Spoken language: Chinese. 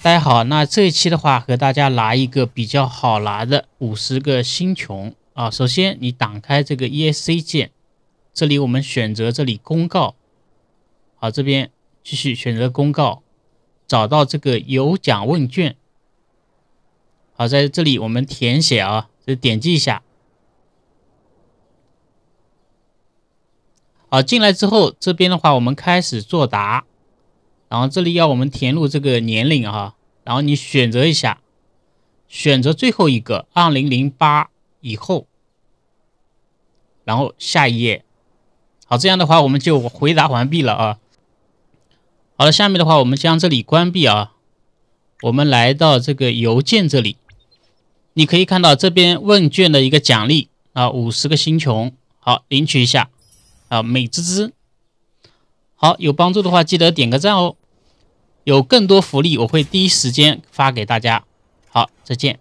大家好，那这一期的话，和大家拿一个比较好拿的五十个星琼啊。首先，你打开这个 E s C 键，这里我们选择这里公告。好，这边继续选择公告，找到这个有奖问卷。好，在这里我们填写啊，这点击一下。好，进来之后，这边的话，我们开始作答。然后这里要我们填入这个年龄啊，然后你选择一下，选择最后一个二零零八以后，然后下一页，好，这样的话我们就回答完毕了啊。好了，下面的话我们将这里关闭啊，我们来到这个邮件这里，你可以看到这边问卷的一个奖励啊，五十个星琼，好，领取一下啊，美滋滋。好，有帮助的话记得点个赞哦。有更多福利，我会第一时间发给大家。好，再见。